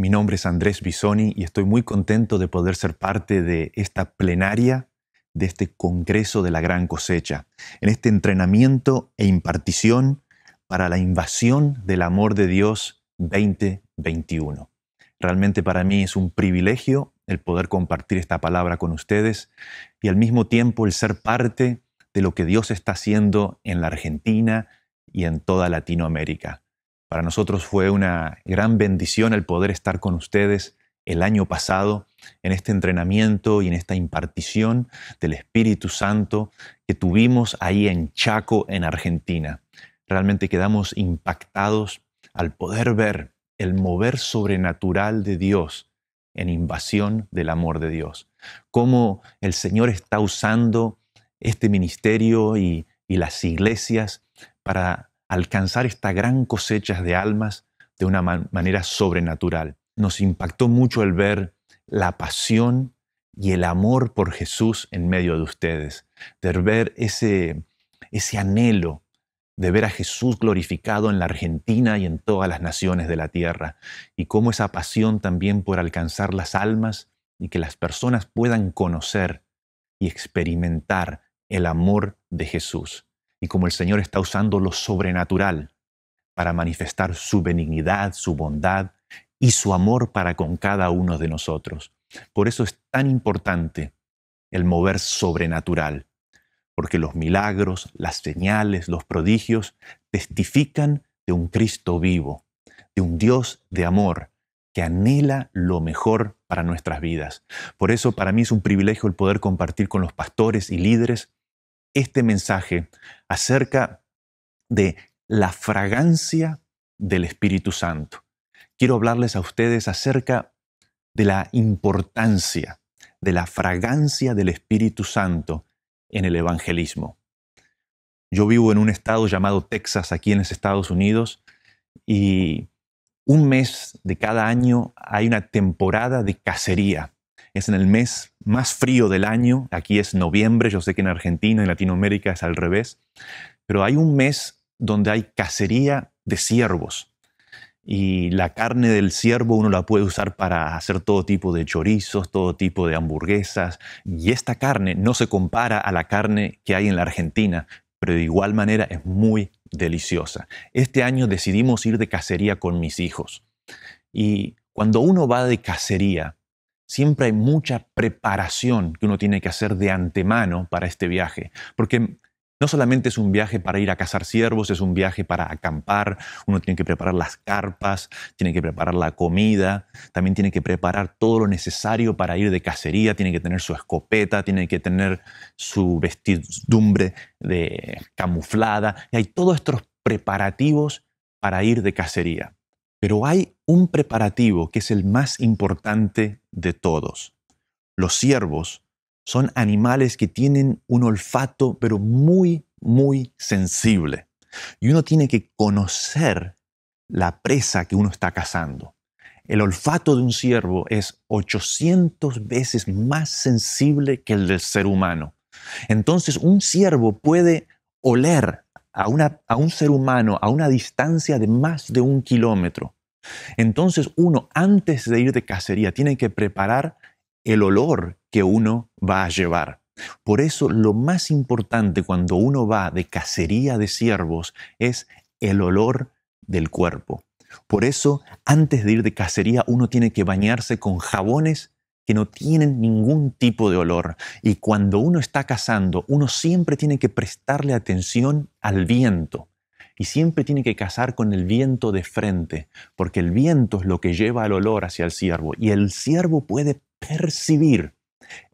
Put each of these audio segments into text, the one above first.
Mi nombre es Andrés Bisoni y estoy muy contento de poder ser parte de esta plenaria, de este Congreso de la Gran Cosecha, en este entrenamiento e impartición para la invasión del amor de Dios 2021. Realmente para mí es un privilegio el poder compartir esta palabra con ustedes y al mismo tiempo el ser parte de lo que Dios está haciendo en la Argentina y en toda Latinoamérica. Para nosotros fue una gran bendición el poder estar con ustedes el año pasado en este entrenamiento y en esta impartición del Espíritu Santo que tuvimos ahí en Chaco, en Argentina. Realmente quedamos impactados al poder ver el mover sobrenatural de Dios en invasión del amor de Dios. Cómo el Señor está usando este ministerio y, las iglesias para alcanzar esta gran cosecha de almas de una manera sobrenatural. Nos impactó mucho el ver la pasión y el amor por Jesús en medio de ustedes, de ver ese, ese anhelo de ver a Jesús glorificado en la Argentina y en todas las naciones de la tierra, y cómo esa pasión también por alcanzar las almas y que las personas puedan conocer y experimentar el amor de Jesús y como el Señor está usando lo sobrenatural para manifestar su benignidad, su bondad y su amor para con cada uno de nosotros. Por eso es tan importante el mover sobrenatural, porque los milagros, las señales, los prodigios testifican de un Cristo vivo, de un Dios de amor que anhela lo mejor para nuestras vidas. Por eso para mí es un privilegio el poder compartir con los pastores y líderes este mensaje acerca de la fragancia del Espíritu Santo. Quiero hablarles a ustedes acerca de la importancia, de la fragancia del Espíritu Santo en el evangelismo. Yo vivo en un estado llamado Texas, aquí en los Estados Unidos, y un mes de cada año hay una temporada de cacería es en el mes más frío del año, aquí es noviembre, yo sé que en Argentina y Latinoamérica es al revés, pero hay un mes donde hay cacería de ciervos. Y la carne del ciervo uno la puede usar para hacer todo tipo de chorizos, todo tipo de hamburguesas. Y esta carne no se compara a la carne que hay en la Argentina, pero de igual manera es muy deliciosa. Este año decidimos ir de cacería con mis hijos. Y cuando uno va de cacería, siempre hay mucha preparación que uno tiene que hacer de antemano para este viaje, porque no solamente es un viaje para ir a cazar ciervos, es un viaje para acampar, uno tiene que preparar las carpas, tiene que preparar la comida, también tiene que preparar todo lo necesario para ir de cacería, tiene que tener su escopeta, tiene que tener su vestidumbre de camuflada, y hay todos estos preparativos para ir de cacería. Pero hay un preparativo que es el más importante de todos. Los ciervos son animales que tienen un olfato pero muy, muy sensible. Y uno tiene que conocer la presa que uno está cazando. El olfato de un ciervo es 800 veces más sensible que el del ser humano. Entonces un ciervo puede oler a, un ser humano a una distancia de más de un kilómetro. Entonces uno, antes de ir de cacería, tiene que preparar el olor que uno va a llevar. Por eso lo más importante cuando uno va de cacería de ciervos es el olor del cuerpo. Por eso, antes de ir de cacería, uno tiene que bañarse con jabones que no tienen ningún tipo de olor. Y cuando uno está cazando, uno siempre tiene que prestarle atención al viento. Y siempre tiene que cazar con el viento de frente, porque el viento es lo que lleva el olor hacia el ciervo. Y el ciervo puede percibir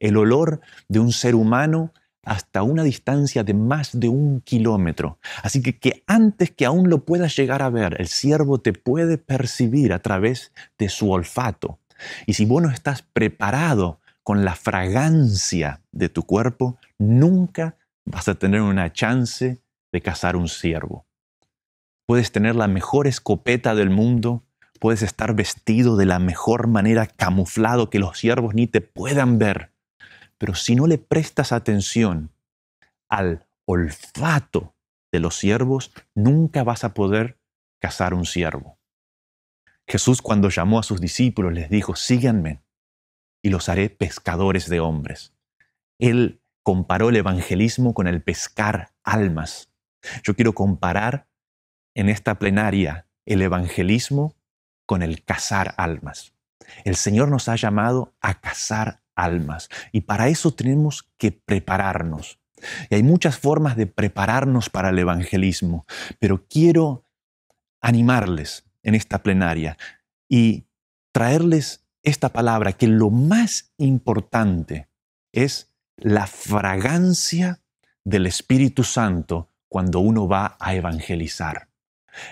el olor de un ser humano hasta una distancia de más de un kilómetro. Así que, antes que aún lo puedas llegar a ver, el ciervo te puede percibir a través de su olfato. Y si vos no estás preparado con la fragancia de tu cuerpo, nunca vas a tener una chance de cazar un ciervo. Puedes tener la mejor escopeta del mundo, puedes estar vestido de la mejor manera, camuflado, que los ciervos ni te puedan ver. Pero si no le prestas atención al olfato de los ciervos, nunca vas a poder cazar un ciervo. Jesús cuando llamó a sus discípulos les dijo, síganme y los haré pescadores de hombres. Él comparó el evangelismo con el pescar almas. Yo quiero comparar en esta plenaria el evangelismo con el cazar almas. El Señor nos ha llamado a cazar almas y para eso tenemos que prepararnos. Y hay muchas formas de prepararnos para el evangelismo, pero quiero animarles en esta plenaria y traerles esta palabra, que lo más importante es la fragancia del Espíritu Santo cuando uno va a evangelizar.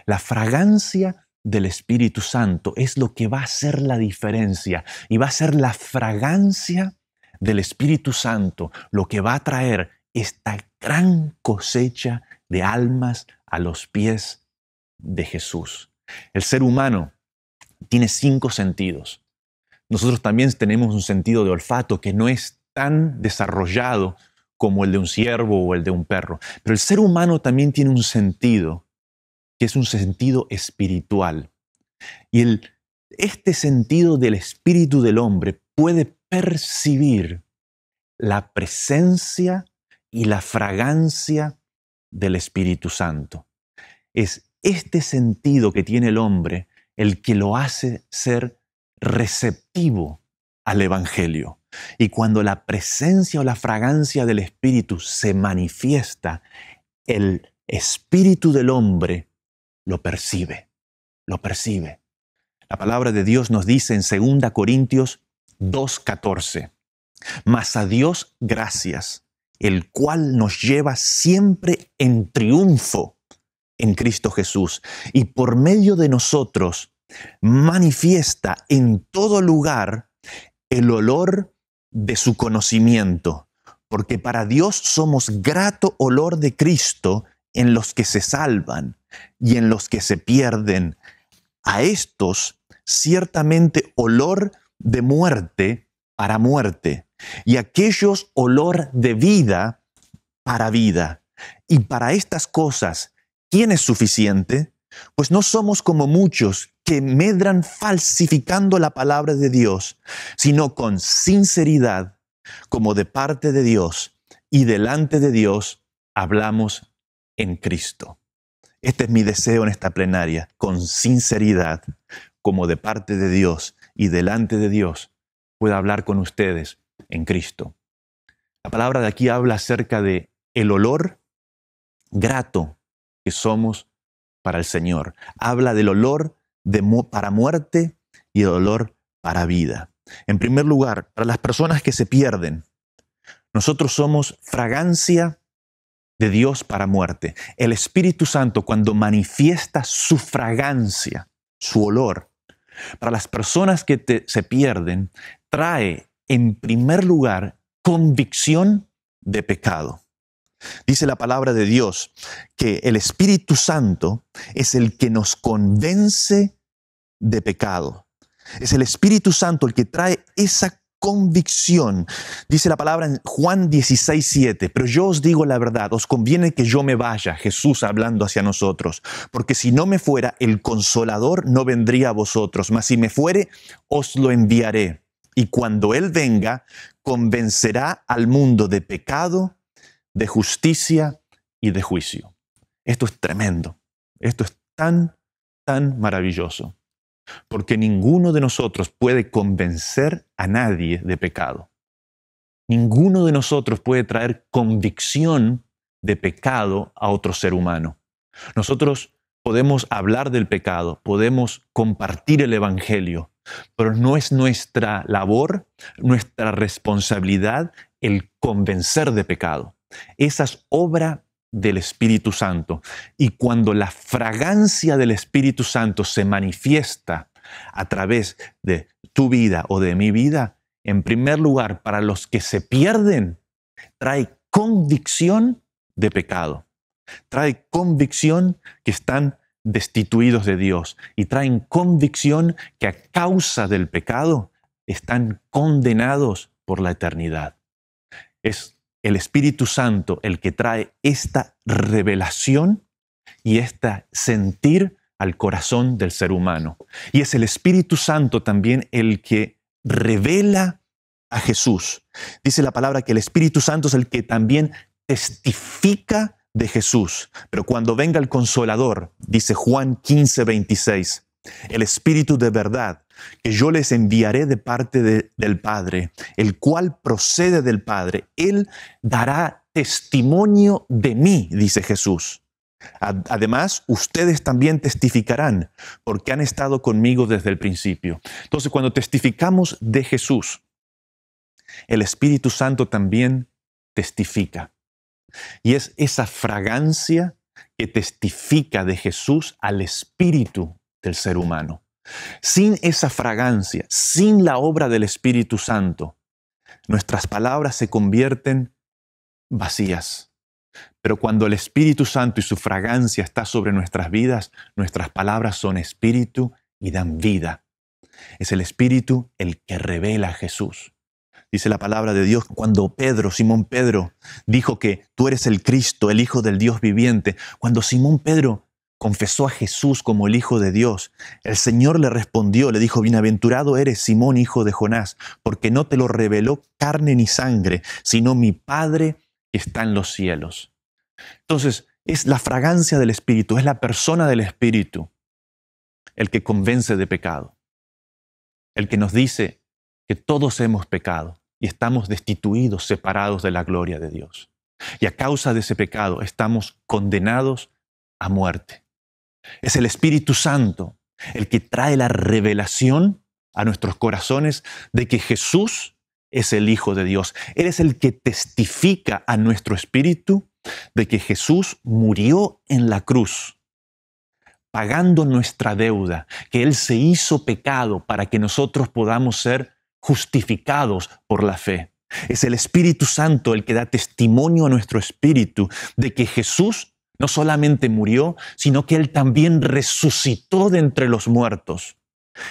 La fragancia del Espíritu Santo es lo que va a hacer la diferencia y va a ser la fragancia del Espíritu Santo lo que va a traer esta gran cosecha de almas a los pies de Jesús. El ser humano tiene cinco sentidos. Nosotros también tenemos un sentido de olfato que no es tan desarrollado como el de un ciervo o el de un perro. Pero el ser humano también tiene un sentido, que es un sentido espiritual. Y este sentido del espíritu del hombre puede percibir la presencia y la fragancia del Espíritu Santo. Es este sentido que tiene el hombre el que lo hace ser receptivo al Evangelio. Y cuando la presencia o la fragancia del Espíritu se manifiesta, el Espíritu del hombre lo percibe, lo percibe. La palabra de Dios nos dice en 2 Corintios 2.14, mas a Dios gracias, el cual nos lleva siempre en triunfo en Cristo Jesús y por medio de nosotros manifiesta en todo lugar el olor de su conocimiento, porque para Dios somos grato olor de Cristo en los que se salvan y en los que se pierden. A estos ciertamente olor de muerte para muerte y aquellos olor de vida para vida. Y para estas cosas quién es suficiente, pues no somos como muchos que medran falsificando la palabra de Dios, sino con sinceridad, como de parte de Dios y delante de Dios hablamos en Cristo. Este es mi deseo en esta plenaria, con sinceridad, como de parte de Dios y delante de Dios pueda hablar con ustedes en Cristo. La palabra de aquí habla acerca de el olor grato que somos para el Señor. Habla del olor para muerte y el olor para vida. En primer lugar, para las personas que se pierden, nosotros somos fragancia de Dios para muerte. El Espíritu Santo cuando manifiesta su fragancia, su olor, para las personas que se pierden, trae en primer lugar convicción de pecado. Dice la palabra de Dios que el Espíritu Santo es el que nos convence de pecado. Es el Espíritu Santo el que trae esa convicción. Dice la palabra en Juan 16, 7, pero yo os digo la verdad, os conviene que yo me vaya, Jesús hablando hacia nosotros, porque si no me fuera, el consolador no vendría a vosotros, mas si me fuere, os lo enviaré. Y cuando Él venga, convencerá al mundo de pecado, de justicia y de juicio. Esto es tremendo. Esto es tan, tan maravilloso. Porque ninguno de nosotros puede convencer a nadie de pecado. Ninguno de nosotros puede traer convicción de pecado a otro ser humano. Nosotros podemos hablar del pecado, podemos compartir el Evangelio, pero no es nuestra labor, nuestra responsabilidad el convencer de pecado. Esa es obra del Espíritu Santo. Y cuando la fragancia del Espíritu Santo se manifiesta a través de tu vida o de mi vida, en primer lugar, para los que se pierden, trae convicción de pecado, trae convicción que están destituidos de Dios y traen convicción que a causa del pecado están condenados por la eternidad. Es el Espíritu Santo el que trae esta revelación y este sentir al corazón del ser humano. Y es el Espíritu Santo también el que revela a Jesús. Dice la palabra que el Espíritu Santo es el que también testifica de Jesús. Pero cuando venga el consolador, dice Juan 15, el Espíritu de verdad, que yo les enviaré de parte del Padre, el cual procede del Padre. Él dará testimonio de mí, dice Jesús. Además, ustedes también testificarán, porque han estado conmigo desde el principio. Entonces, cuando testificamos de Jesús, el Espíritu Santo también testifica. Y es esa fragancia que testifica de Jesús al Espíritu del ser humano. Sin esa fragancia, sin la obra del Espíritu Santo, nuestras palabras se convierten vacías. Pero cuando el Espíritu Santo y su fragancia está sobre nuestras vidas, nuestras palabras son espíritu y dan vida. Es el Espíritu el que revela a Jesús. Dice la palabra de Dios cuando Pedro, Simón Pedro, dijo que tú eres el Cristo, el Hijo del Dios viviente. Cuando Simón Pedro confesó a Jesús como el Hijo de Dios. El Señor le respondió, le dijo, Bienaventurado eres Simón, hijo de Jonás, porque no te lo reveló carne ni sangre, sino mi Padre que está en los cielos. Entonces, es la fragancia del Espíritu, es la persona del Espíritu el que convence de pecado, el que nos dice que todos hemos pecado y estamos destituidos, separados de la gloria de Dios. Y a causa de ese pecado estamos condenados a muerte. Es el Espíritu Santo el que trae la revelación a nuestros corazones de que Jesús es el Hijo de Dios. Él es el que testifica a nuestro espíritu de que Jesús murió en la cruz, pagando nuestra deuda, que Él se hizo pecado para que nosotros podamos ser justificados por la fe. Es el Espíritu Santo el que da testimonio a nuestro espíritu de que Jesús no solamente murió, sino que Él también resucitó de entre los muertos.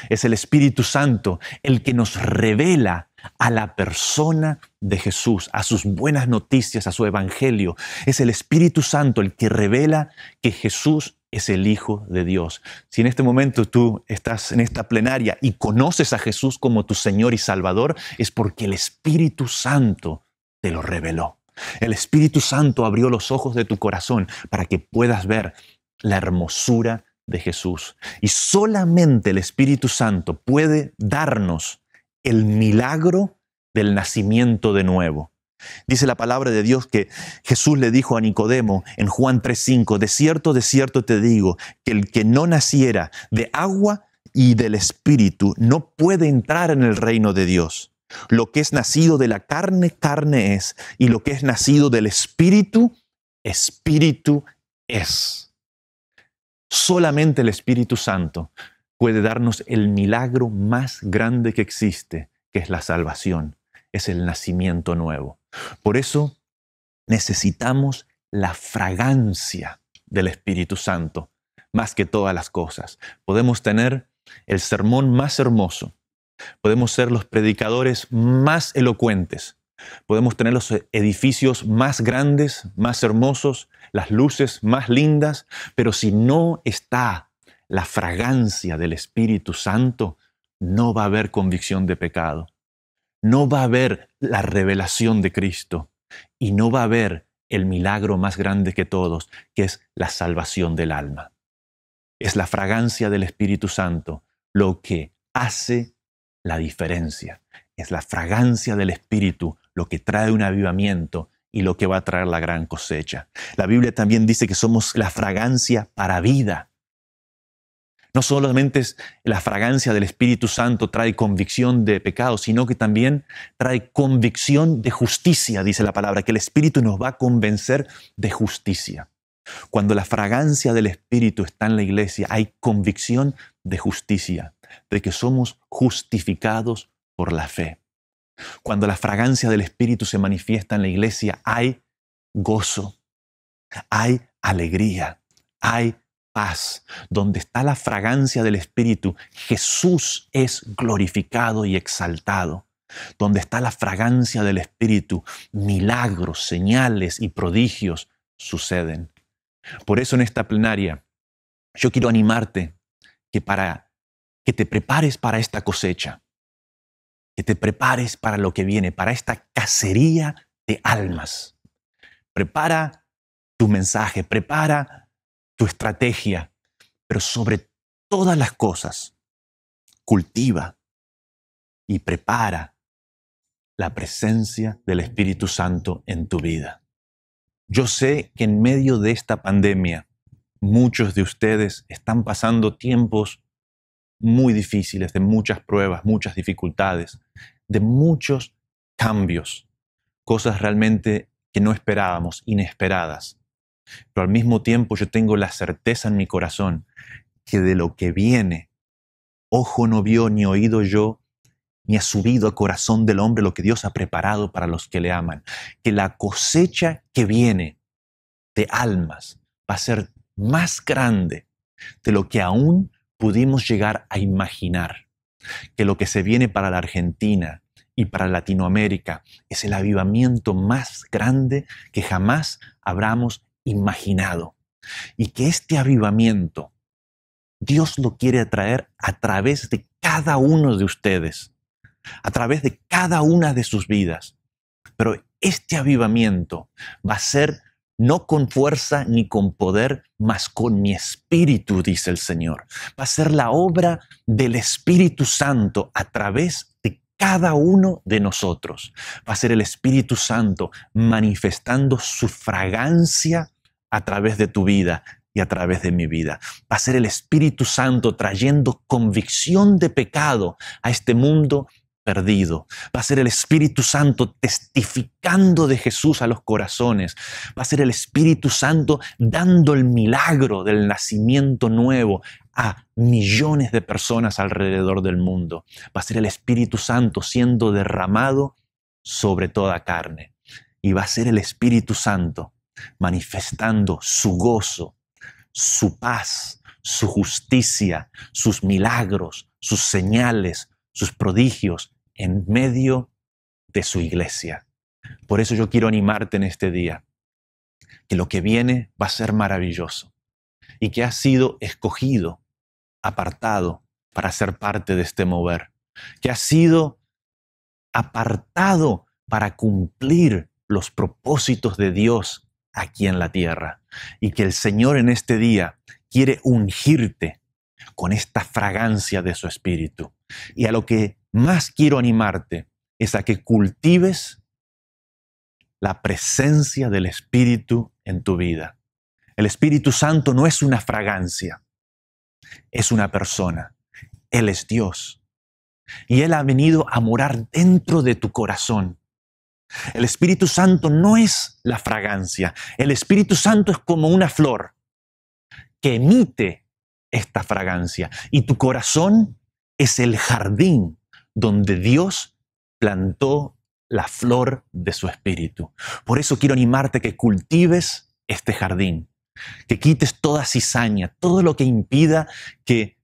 Es el Espíritu Santo el que nos revela a la persona de Jesús, a sus buenas noticias, a su evangelio. Es el Espíritu Santo el que revela que Jesús es el Hijo de Dios. Si en este momento tú estás en esta plenaria y conoces a Jesús como tu Señor y Salvador, es porque el Espíritu Santo te lo reveló. El Espíritu Santo abrió los ojos de tu corazón para que puedas ver la hermosura de Jesús. Y solamente el Espíritu Santo puede darnos el milagro del nacimiento de nuevo. Dice la palabra de Dios que Jesús le dijo a Nicodemo en Juan 3:5, de cierto, de cierto te digo, que el que no naciera de agua y del Espíritu no puede entrar en el reino de Dios. Lo que es nacido de la carne, carne es, y lo que es nacido del espíritu, espíritu es. Solamente el Espíritu Santo puede darnos el milagro más grande que existe, que es la salvación, es el nacimiento nuevo. Por eso necesitamos la fragancia del Espíritu Santo, más que todas las cosas. Podemos tener el sermón más hermoso, podemos ser los predicadores más elocuentes, podemos tener los edificios más grandes, más hermosos, las luces más lindas, pero si no está la fragancia del Espíritu Santo, no va a haber convicción de pecado, no va a haber la revelación de Cristo y no va a haber el milagro más grande que todos, que es la salvación del alma. Es la fragancia del Espíritu Santo lo que hace la diferencia. Es la fragancia del Espíritu lo que trae un avivamiento y lo que va a traer la gran cosecha. La Biblia también dice que somos la fragancia para vida. No solamente es la fragancia del Espíritu Santo trae convicción de pecado, sino que también trae convicción de justicia, dice la palabra, que el Espíritu nos va a convencer de justicia. Cuando la fragancia del Espíritu está en la iglesia, hay convicción de justicia de que somos justificados por la fe. Cuando la fragancia del Espíritu se manifiesta en la iglesia, hay gozo, hay alegría, hay paz. Donde está la fragancia del Espíritu, Jesús es glorificado y exaltado. Donde está la fragancia del Espíritu, milagros, señales y prodigios suceden. Por eso en esta plenaria yo quiero animarte que para que te prepares para esta cosecha, que te prepares para lo que viene, para esta cacería de almas. Prepara tu mensaje, prepara tu estrategia, pero sobre todas las cosas, cultiva y prepara la presencia del Espíritu Santo en tu vida. Yo sé que en medio de esta pandemia, muchos de ustedes están pasando tiempos muy difíciles, de muchas pruebas, muchas dificultades, de muchos cambios, cosas realmente que no esperábamos, inesperadas. Pero al mismo tiempo yo tengo la certeza en mi corazón que de lo que viene, ojo no vio ni oído yo, ni ha subido a corazón del hombre lo que Dios ha preparado para los que le aman. Que la cosecha que viene de almas va a ser más grande de lo que aún pudimos llegar a imaginar que lo que se viene para la Argentina y para Latinoamérica es el avivamiento más grande que jamás habramos imaginado. Y que este avivamiento Dios lo quiere atraer a través de cada uno de ustedes, a través de cada una de sus vidas. Pero este avivamiento va a ser no con fuerza ni con poder, mas con mi espíritu, dice el Señor. Va a ser la obra del Espíritu Santo a través de cada uno de nosotros. Va a ser el Espíritu Santo manifestando su fragancia a través de tu vida y a través de mi vida. Va a ser el Espíritu Santo trayendo convicción de pecado a este mundo perdido. Va a ser el Espíritu Santo testificando de Jesús a los corazones. Va a ser el Espíritu Santo dando el milagro del nacimiento nuevo a millones de personas alrededor del mundo. Va a ser el Espíritu Santo siendo derramado sobre toda carne. Y va a ser el Espíritu Santo manifestando su gozo, su paz, su justicia, sus milagros, sus señales, sus prodigios en medio de su iglesia. Por eso yo quiero animarte en este día, que lo que viene va a ser maravilloso y que has sido escogido, apartado para ser parte de este mover, que has sido apartado para cumplir los propósitos de Dios aquí en la tierra y que el Señor en este día quiere ungirte con esta fragancia de su espíritu. Y a lo que más quiero animarte es a que cultives la presencia del Espíritu en tu vida. El Espíritu Santo no es una fragancia, es una persona. Él es Dios. Y Él ha venido a morar dentro de tu corazón. El Espíritu Santo no es la fragancia. El Espíritu Santo es como una flor que emite esta fragancia. Y tu corazón es el jardín donde Dios plantó la flor de su espíritu. Por eso quiero animarte que cultives este jardín, que quites toda cizaña, todo lo que impida que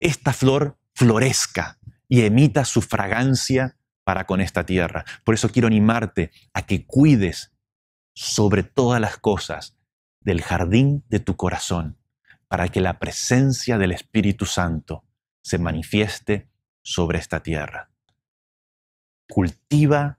esta flor florezca y emita su fragancia para con esta tierra. Por eso quiero animarte a que cuides sobre todas las cosas del jardín de tu corazón, para que la presencia del Espíritu Santo se manifieste sobre esta tierra. Cultiva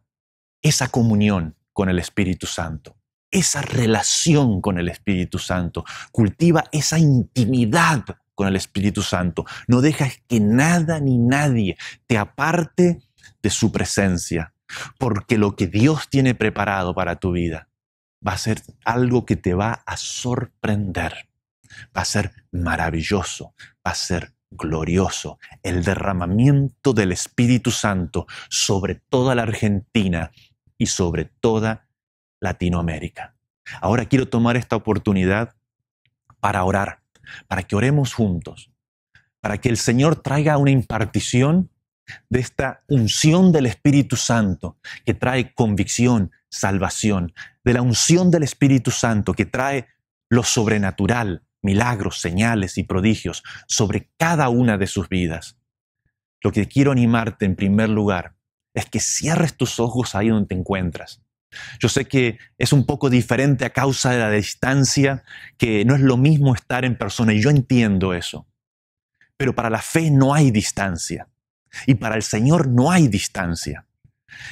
esa comunión con el Espíritu Santo, esa relación con el Espíritu Santo, cultiva esa intimidad con el Espíritu Santo. No dejas que nada ni nadie te aparte de su presencia, porque lo que Dios tiene preparado para tu vida va a ser algo que te va a sorprender, va a ser maravilloso, va a ser glorioso, el derramamiento del Espíritu Santo sobre toda la Argentina y sobre toda Latinoamérica. Ahora quiero tomar esta oportunidad para orar, para que oremos juntos, para que el Señor traiga una impartición de esta unción del Espíritu Santo que trae convicción, salvación, de la unción del Espíritu Santo que trae lo sobrenatural, milagros, señales y prodigios sobre cada una de sus vidas. Lo que quiero animarte en primer lugar es que cierres tus ojos ahí donde te encuentras. Yo sé que es un poco diferente a causa de la distancia, que no es lo mismo estar en persona, y yo entiendo eso. Pero para la fe no hay distancia, y para el Señor no hay distancia.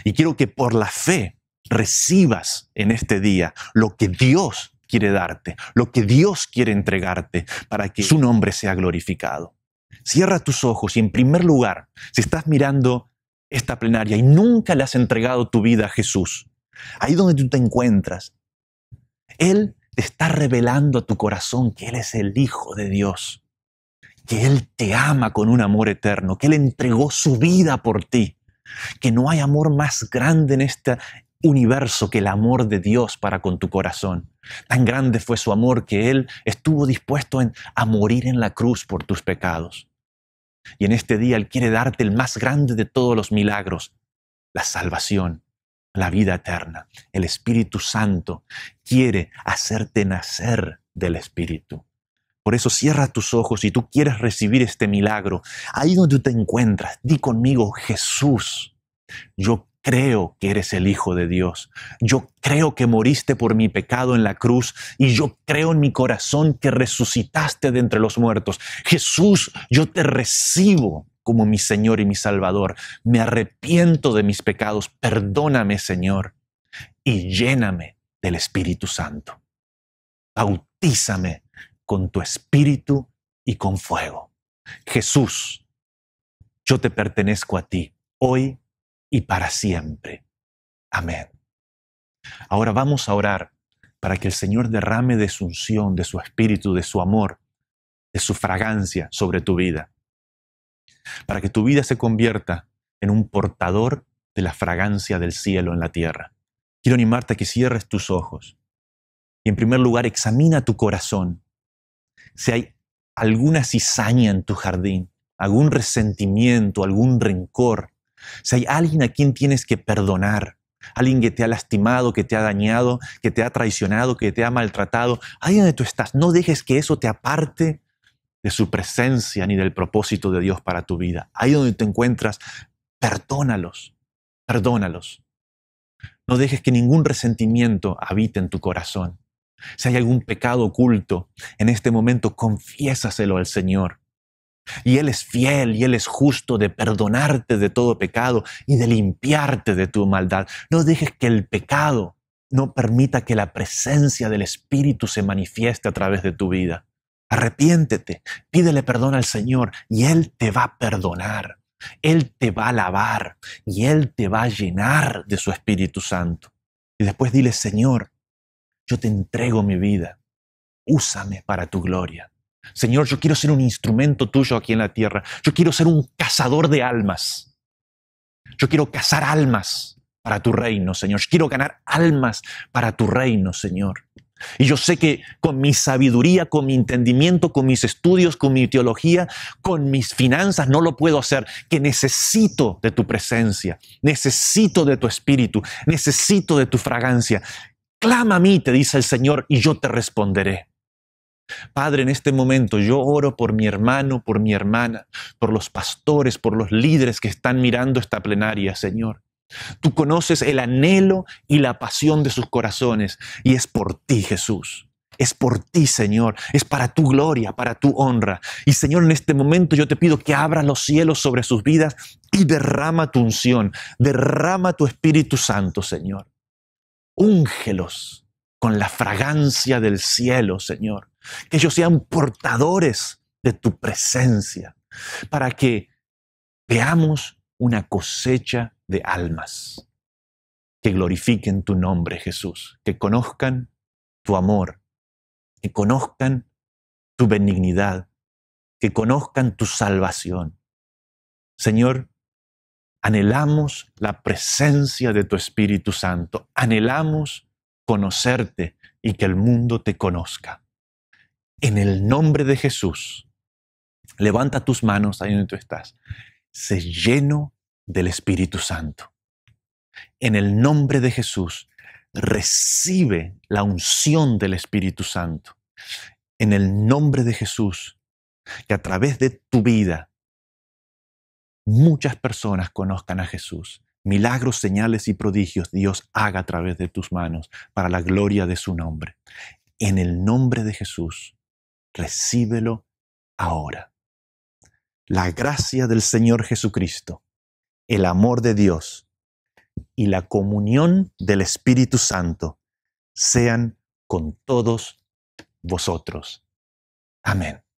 Y quiero que por la fe recibas en este día lo que Dios quiere darte, lo que Dios quiere entregarte para que su nombre sea glorificado. Cierra tus ojos y en primer lugar, si estás mirando esta plenaria y nunca le has entregado tu vida a Jesús, ahí donde tú te encuentras, Él te está revelando a tu corazón que Él es el Hijo de Dios, que Él te ama con un amor eterno, que Él entregó su vida por ti, que no hay amor más grande en esta universo que el amor de Dios para con tu corazón. Tan grande fue su amor que Él estuvo dispuesto a morir en la cruz por tus pecados. Y en este día Él quiere darte el más grande de todos los milagros, la salvación, la vida eterna. El Espíritu Santo quiere hacerte nacer del Espíritu. Por eso cierra tus ojos y tú quieres recibir este milagro. Ahí donde tú te encuentras, di conmigo, Jesús, yo creo que eres el Hijo de Dios. Yo creo que moriste por mi pecado en la cruz y yo creo en mi corazón que resucitaste de entre los muertos. Jesús, yo te recibo como mi Señor y mi Salvador. Me arrepiento de mis pecados. Perdóname, Señor, y lléname del Espíritu Santo. Bautízame con tu Espíritu y con fuego. Jesús, yo te pertenezco a ti hoy y para siempre. Amén. Ahora vamos a orar para que el Señor derrame de su unción, de su espíritu, de su amor, de su fragancia sobre tu vida. Para que tu vida se convierta en un portador de la fragancia del cielo en la tierra. Quiero animarte a que cierres tus ojos y en primer lugar examina tu corazón. Si hay alguna cizaña en tu jardín, algún resentimiento, algún rencor, si hay alguien a quien tienes que perdonar, alguien que te ha lastimado, que te ha dañado, que te ha traicionado, que te ha maltratado, ahí donde tú estás, no dejes que eso te aparte de su presencia ni del propósito de Dios para tu vida. Ahí donde te encuentras, perdónalos, perdónalos. No dejes que ningún resentimiento habite en tu corazón. Si hay algún pecado oculto, en este momento confiésaselo al Señor. Y Él es fiel y Él es justo de perdonarte de todo pecado y de limpiarte de tu maldad. No dejes que el pecado no permita que la presencia del Espíritu se manifieste a través de tu vida. Arrepiéntete, pídele perdón al Señor y Él te va a perdonar. Él te va a lavar y Él te va a llenar de su Espíritu Santo. Y después dile, Señor, yo te entrego mi vida, úsame para tu gloria. Señor, yo quiero ser un instrumento tuyo aquí en la tierra. Yo quiero ser un cazador de almas. Yo quiero cazar almas para tu reino, Señor. Yo quiero ganar almas para tu reino, Señor. Y yo sé que con mi sabiduría, con mi entendimiento, con mis estudios, con mi teología, con mis finanzas, no lo puedo hacer, que necesito de tu presencia, necesito de tu espíritu, necesito de tu fragancia. Clama a mí, te dice el Señor, y yo te responderé. Padre, en este momento yo oro por mi hermano, por mi hermana, por los pastores, por los líderes que están mirando esta plenaria, Señor. Tú conoces el anhelo y la pasión de sus corazones y es por ti, Jesús. Es por ti, Señor. Es para tu gloria, para tu honra. Y Señor, en este momento yo te pido que abra los cielos sobre sus vidas y derrama tu unción, derrama tu Espíritu Santo, Señor. Úngelos con la fragancia del cielo, Señor que ellos sean portadores de tu presencia, para que veamos una cosecha de almas que glorifiquen tu nombre, Jesús, que conozcan tu amor, que conozcan tu benignidad, que conozcan tu salvación. Señor, anhelamos la presencia de tu Espíritu Santo, anhelamos conocerte y que el mundo te conozca en el nombre de Jesús, levanta tus manos ahí donde tú estás, se lleno del Espíritu Santo. En el nombre de Jesús, recibe la unción del Espíritu Santo. En el nombre de Jesús, que a través de tu vida muchas personas conozcan a Jesús. Milagros, señales y prodigios Dios haga a través de tus manos para la gloria de su nombre. En el nombre de Jesús, recíbelo ahora. La gracia del Señor Jesucristo, el amor de Dios y la comunión del Espíritu Santo sean con todos vosotros. Amén.